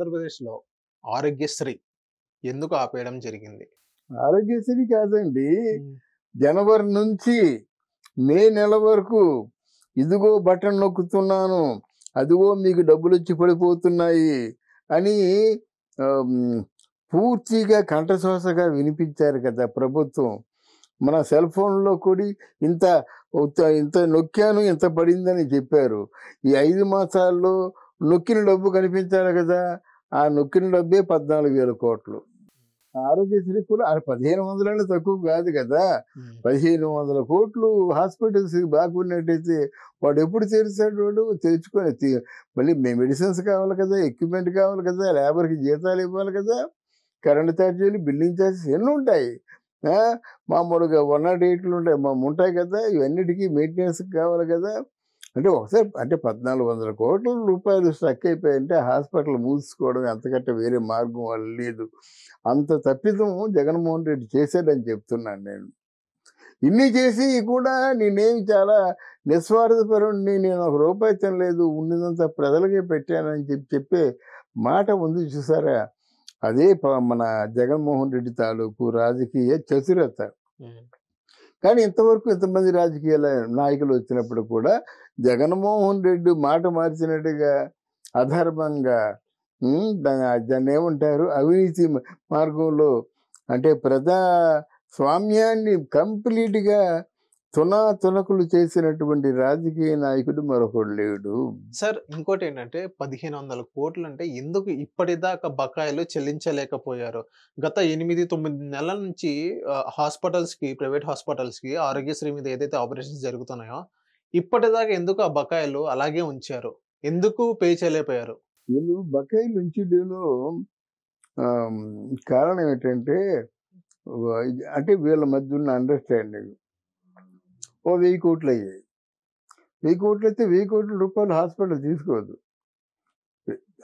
ఆంధ్రప్రదేశ్లో ఆరోగ్యశ్రీ ఎందుకు ఆపేయడం జరిగింది ఆరోగ్యశ్రీ కాదండి జనవరి నుంచి మే నెల వరకు ఇదిగో బటన్ నొక్కుతున్నాను అదిగో మీకు డబ్బులు వచ్చి పడిపోతున్నాయి అని పూర్తిగా కంఠశ్వాసగా వినిపించారు కదా ప్రభుత్వం మన సెల్ ఫోన్లో కూడా ఇంత ఇంత నొక్కాను ఇంత పడిందని చెప్పారు ఈ ఐదు మాసాల్లో నొక్కిన డబ్బు కనిపించాలి కదా ఆ నొక్కిన డబ్బే పద్నాలుగు వేల కోట్లు ఆరోగ్యశ్రీ కూడా ఆ పదిహేను వందలంటే తక్కువ కాదు కదా పదిహేను వందల కోట్లు హాస్పిటల్స్ బాగున్నట్టయితే వాడు ఎప్పుడు చేర్చాడు వాడు తెచ్చుకొని మళ్ళీ మెడిసిన్స్ కావాలి కదా ఎక్విప్మెంట్ కావాలి కదా లేబర్కి జీతాలు ఇవ్వాలి కదా కరెంట్ ఛార్జీలు బిల్డింగ్ ఛార్జీస్ ఎన్ని ఉంటాయి మామూలుగా వన్ నాట్ ఎయిట్లు ఉంటాయి మా ఉంటాయి కదా ఇవన్నిటికీ మెయింటెనెన్స్కి కావాలి కదా అంటే ఒకసారి అంటే పద్నాలుగు వందల కోట్ల రూపాయలు స్ట్రక్ అయిపోయాయంటే హాస్పిటల్ మూసుకోవడం ఎంతకంటే వేరే మార్గం వాళ్ళు లేదు అంత తప్పిదం జగన్మోహన్ రెడ్డి చేశాడని చెప్తున్నాను నేను ఇన్ని చేసి కూడా నేనేమి చాలా నిస్వార్థపరుణ్ణి నేను ఒక రూపాయి తినలేదు ఉన్నదంతా ప్రజలకే పెట్టానని చెప్పి చెప్పే మాట ఉంది చూసారా అదే మన జగన్మోహన్ రెడ్డి తాలూకు రాజకీయ చతురత కానీ ఇంతవరకు ఇంతమంది రాజకీయ నాయకులు వచ్చినప్పుడు కూడా జగన్మోహన్ రెడ్డి మాట మార్చినట్టుగా అధర్మంగా దాన్ని ఏమంటారు అవినీతి మార్గంలో అంటే ప్రజా స్వామ్యాన్ని కంప్లీట్గా తునా తునకులు చేసినటువంటి రాజకీయ నాయకుడు మరొకడు లేడు సార్ ఇంకోటి ఏంటంటే పదిహేను వందల కోట్లు అంటే ఎందుకు ఇప్పటిదాకా బకాయిలు చెల్లించలేకపోయారు గత ఎనిమిది తొమ్మిది నెలల నుంచి హాస్పిటల్స్కి ప్రైవేట్ హాస్పిటల్స్కి ఆరోగ్యశ్రీ మీద ఏదైతే ఆపరేషన్స్ జరుగుతున్నాయో ఇప్పటిదాకా ఎందుకు ఆ బకాయిలు అలాగే ఉంచారు ఎందుకు పే చేయలేకపోయారు వీళ్ళు బకాయిలు ఉంచి కారణం ఏంటంటే అంటే వీళ్ళ మధ్య ఉన్న అండర్స్టాండింగ్ ఓ వెయ్యి కోట్లు అయ్యాయి వెయ్యి కోట్లు అయితే వెయ్యి కోట్ల రూపాయలు హాస్పిటల్ తీసుకోవద్దు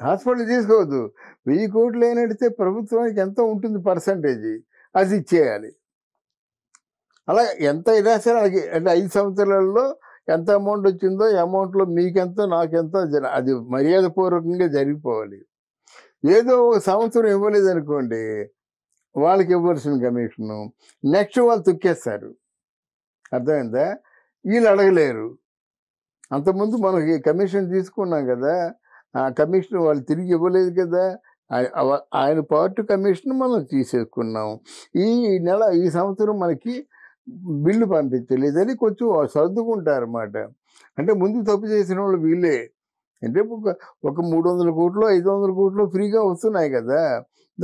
హాస్పిటల్ తీసుకోవద్దు వెయ్యి కోట్లు అయినట్టే ప్రభుత్వానికి ఎంత ఉంటుంది పర్సంటేజ్ అది ఇచ్చేయాలి అలా ఎంత అయినా సరే అది అంటే ఐదు సంవత్సరాలలో ఎంత అమౌంట్ వచ్చిందో అమౌంట్లో మీకెంత నాకెంత అది మర్యాదపూర్వకంగా జరిగిపోవాలి ఏదో ఒక సంవత్సరం ఇవ్వలేదనుకోండి వాళ్ళకి ఇవ్వాల్సిన కమిషను నెక్స్ట్ వాళ్ళు తొక్కేస్తారు అర్థమైందా వీళ్ళు అడగలేరు అంతకుముందు మనకి కమిషన్ తీసుకున్నాం కదా ఆ కమిషన్ వాళ్ళు తిరిగి ఇవ్వలేదు కదా ఆయన పార్టీ కమిషన్ మనం తీసేసుకున్నాం ఈ నెల ఈ సంవత్సరం మనకి బిల్లు పంపించలేదని కొంచెం సర్దుకుంటారు అన్నమాట అంటే ముందు తప్పు చేసిన వాళ్ళు వీళ్ళే అంటే ఒక మూడు వందల కోట్లు ఐదు వందల కోట్లు ఫ్రీగా వస్తున్నాయి కదా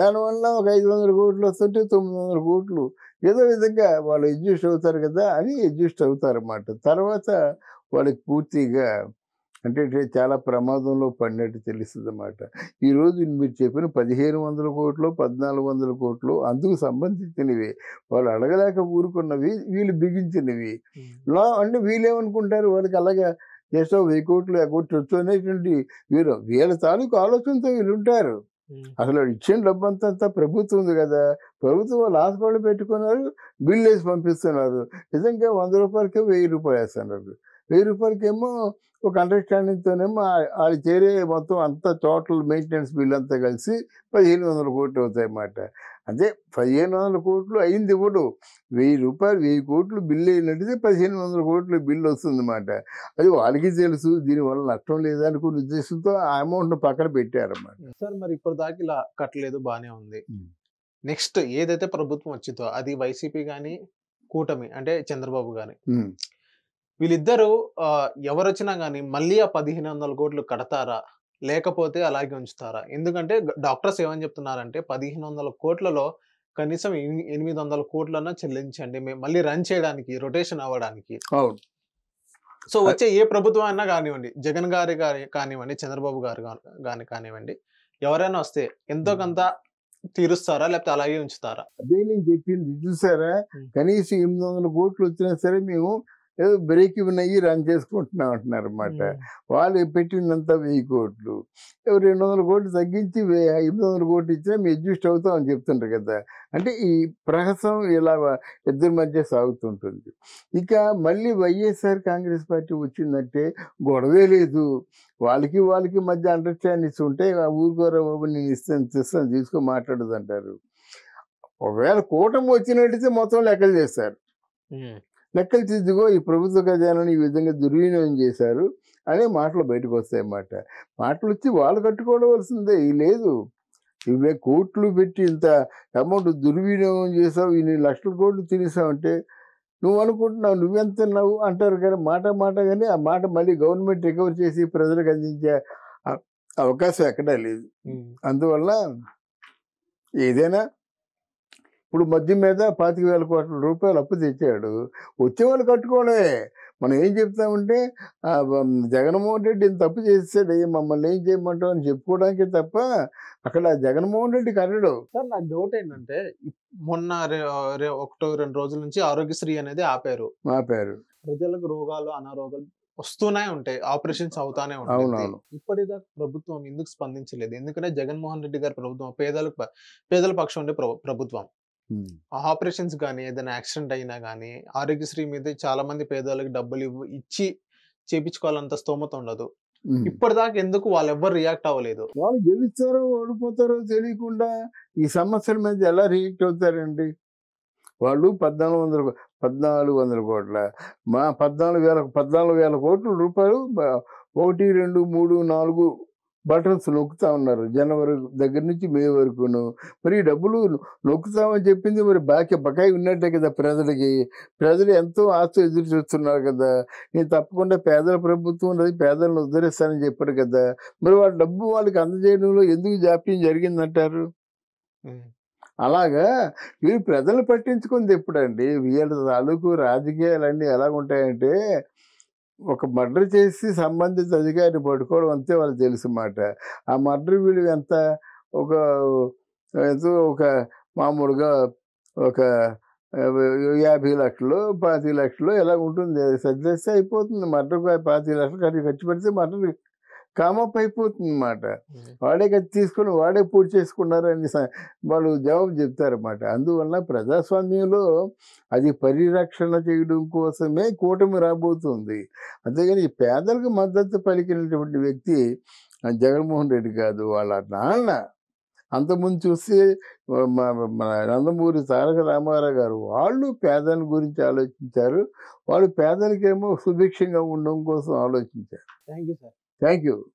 దానివల్ల ఒక ఐదు వందల కోట్లు వస్తుంటే తొమ్మిది వందల కోట్లు ఏదో విధంగా వాళ్ళు అడ్జస్ట్ అవుతారు కదా అని అడ్జస్ట్ అవుతారు అన్నమాట తర్వాత వాళ్ళకి పూర్తిగా అంటే చాలా ప్రమాదంలో పడినట్టు తెలుస్తుంది అన్నమాట ఈరోజు మీరు చెప్పిన పదిహేను వందల కోట్లు పద్నాలుగు వందల కోట్లు అందుకు సంబంధించినవి వాళ్ళు అడగలేక ఊరుకున్నవి వీళ్ళు బిగించినవి లా అంటే వీళ్ళేమనుకుంటారు వాళ్ళకి అలాగా జస్ట్ వెయ్యి కోట్లు వచ్చు అనేటువంటి వీరు వీళ్ళ తాలూకు ఆలోచనతో వీళ్ళు ఉంటారు అసలు ఇచ్చిన డబ్బు అంతా ప్రభుత్వం ఉంది కదా ప్రభుత్వం హాస్పిటల్ పెట్టుకున్నారు బిల్లు వేసి పంపిస్తున్నారు నిజంగా వంద రూపాయలకి వెయ్యి రూపాయలు వేస్తున్నారు వెయ్యి రూపాయలకేమో ఒక అండర్స్టాండింగ్తోనేమో వాళ్ళు చేరే మొత్తం అంతా టోటల్ మెయింటెనెన్స్ బిల్ అంతా కలిసి పదిహేను వందల కోట్లు అవుతాయి అన్నమాట అంటే పదిహేను వందల కోట్లు అయింది ఇప్పుడు వెయ్యి రూపాయలు వెయ్యి కోట్లు బిల్లు అయినట్టు పదిహేను వందల కోట్లు బిల్లు వస్తుందన్నమాట అది వాళ్ళకి తెలుసు దీనివల్ల నష్టం లేదనుకున్న ఉద్దేశంతో ఆ అమౌంట్ను పక్కన పెట్టారన్నమాట సార్ మరి ఇప్పుడు దాకా ఇలా కట్టలేదు బాగానే ఉంది నెక్స్ట్ ఏదైతే ప్రభుత్వం వచ్చిందో అది వైసీపీ కానీ కూటమి అంటే చంద్రబాబు కానీ వీళ్ళిద్దరూ ఎవరు వచ్చినా కానీ మళ్ళీ ఆ పదిహేను వందల కోట్లు కడతారా లేకపోతే అలాగే ఉంచుతారా ఎందుకంటే డాక్టర్స్ ఏమని చెప్తున్నారంటే పదిహేను వందల కోట్లలో కనీసం ఎనిమిది వందల కోట్లన్నా చెల్లించండి మేము మళ్ళీ రన్ చేయడానికి రొటేషన్ అవ్వడానికి సో వచ్చే ఏ ప్రభుత్వం అయినా కానివ్వండి జగన్ గారి కానివ్వండి చంద్రబాబు గారు కానీ కానివ్వండి ఎవరైనా వస్తే ఎంతో కొంత తీరుస్తారా లేకపోతే అలాగే ఉంచుతారా అదే నేను చెప్పింది చూసారా కనీసం ఎనిమిది వందల కోట్లు వచ్చినా సరే మేము ఏదో బ్రేక్ ఇవ్వన్ అయ్యి రన్ చేసుకుంటున్నాం అంటున్నారు అనమాట వాళ్ళు పెట్టినంత వెయ్యి కోట్లు రెండు వందల కోట్లు తగ్గించి ఎనిమిది వందల కోట్లు ఇచ్చినా మేము అడ్జస్ట్ అవుతాం అని చెప్తుంటారు కదా అంటే ఈ ప్రహసం ఇలా ఇద్దరి మధ్య సాగుతుంటుంది ఇక మళ్ళీ వైఎస్ఆర్ కాంగ్రెస్ పార్టీ వచ్చిందంటే గొడవే లేదు వాళ్ళకి వాళ్ళకి మధ్య అండర్స్టాండింగ్స్ ఉంటే ఊరుకోరా బాబు నేను ఇస్తాను తెస్తాను తీసుకొని మాట్లాడదు అంటారు ఒకవేళ కూటమి వచ్చినట్టయితే మొత్తం లెక్కలు చేస్తారు లెక్కలు దిద్దుకో ఈ ప్రభుత్వ ఖజానాను ఈ విధంగా దుర్వినియోగం చేశారు అనే మాటలు బయటకు వస్తాయన్నమాట మాటలు వచ్చి వాళ్ళు కట్టుకోవలసిందే లేదు ఇవే కోట్లు పెట్టి ఇంత అమౌంట్ దుర్వినియోగం చేసావు ఇన్ని లక్షల కోట్లు తినేసావంటే నువ్వు అనుకుంటున్నావు నువ్వెంత తిన్నావు అంటారు కానీ మాట మాట కానీ ఆ మాట మళ్ళీ గవర్నమెంట్ రికవర్ చేసి ప్రజలకు అందించే అవకాశం ఎక్కడా లేదు అందువల్ల ఏదైనా ఇప్పుడు మద్యం మీద పాతిక వేల కోట్ల రూపాయలు అప్పు తెచ్చాడు వచ్చేవాళ్ళు కట్టుకోవడమే మనం ఏం చెప్తామంటే జగన్మోహన్ రెడ్డి ఇంత తప్పు చేస్తాడు మమ్మల్ని ఏం చేయమంటావు అని చెప్పుకోవడానికి తప్ప అక్కడ జగన్మోహన్ రెడ్డి కరడు సార్ నా డౌట్ ఏంటంటే మొన్న ఒకటో రెండు రోజుల నుంచి ఆరోగ్యశ్రీ అనేది ఆపారు ఆపారు ప్రజలకు రోగాలు అనారోగాలు వస్తూనే ఉంటాయి ఆపరేషన్స్ అవుతానే ఉంటాయి ఇప్పటిదాకా ప్రభుత్వం ఎందుకు స్పందించలేదు ఎందుకంటే జగన్మోహన్ రెడ్డి గారి ప్రభుత్వం పేదలకు పేదల పక్షం ఉండే ప్రభుత్వం ఆపరేషన్స్ కానీ ఏదైనా యాక్సిడెంట్ అయినా కానీ ఆరోగ్యశ్రీ మీద చాలా మంది పేదవాళ్ళకి డబ్బులు ఇచ్చి చేపించుకోవాలంత స్తోమత ఉండదు ఇప్పటిదాకా ఎందుకు వాళ్ళు ఎవ్వరు రియాక్ట్ అవ్వలేదు వాళ్ళు గెలుస్తారో ఓడిపోతారో తెలియకుండా ఈ సమస్యల మీద ఎలా రియాక్ట్ అవుతారండి వాళ్ళు పద్నాలుగు వందల పద్నాలుగు వందల కోట్ల మా పద్నాలుగు వేల పద్నాలుగు వేల కోట్ల రూపాయలు ఒకటి రెండు మూడు నాలుగు బటన్స్ నొక్కుతా ఉన్నారు జనవరి దగ్గర నుంచి మే వరకును మరి డబ్బులు నొక్కుతామని చెప్పింది మరి బాకీ బకాయి ఉన్నట్టే కదా ప్రజలకి ప్రజలు ఎంతో ఆస్తి ఎదురు చూస్తున్నారు కదా నేను తప్పకుండా పేదల ప్రభుత్వం ఉన్నది పేదలను ఉద్ధరిస్తానని చెప్పాడు కదా మరి వాళ్ళ డబ్బు వాళ్ళకి అందజేయడంలో ఎందుకు జాప్యం జరిగిందంటారు అలాగా వీరు ప్రజలు పట్టించుకుంది ఎప్పుడండి వీళ్ళ తాలూకు రాజకీయాలన్నీ ఎలా ఉంటాయంటే ఒక మర్డర్ చేసి సంబంధిత అధికారిని పట్టుకోవడం అంతే వాళ్ళు తెలుసు మాట ఆ మర్డర్ విలువ ఎంత ఒక ఏదో ఒక మామూలుగా ఒక యాభై లక్షలు పాతి లక్షలు ఎలా ఉంటుంది సర్దేస్తే అయిపోతుంది మటన్ పాతి లక్షలు ఖర్చు ఖర్చు పెడితే మటన్ కామప్ అయిపోతుంది అన్నమాట వాడే కదా తీసుకుని వాడే పూర్తి చేసుకున్నారని వాళ్ళు జవాబు చెప్తారన్నమాట అందువల్ల ప్రజాస్వామ్యంలో అది పరిరక్షణ చేయడం కోసమే కూటమి రాబోతుంది అంతేగాని పేదలకు మద్దతు పలికినటువంటి వ్యక్తి జగన్మోహన్ రెడ్డి కాదు వాళ్ళ నాన్న అంతకుముందు చూస్తే మన నందమూరి తారక రామారావు గారు వాళ్ళు పేదల గురించి ఆలోచించారు వాళ్ళు పేదలకేమో సుభిక్షంగా ఉండడం కోసం ఆలోచించారు thank you sir Thank you.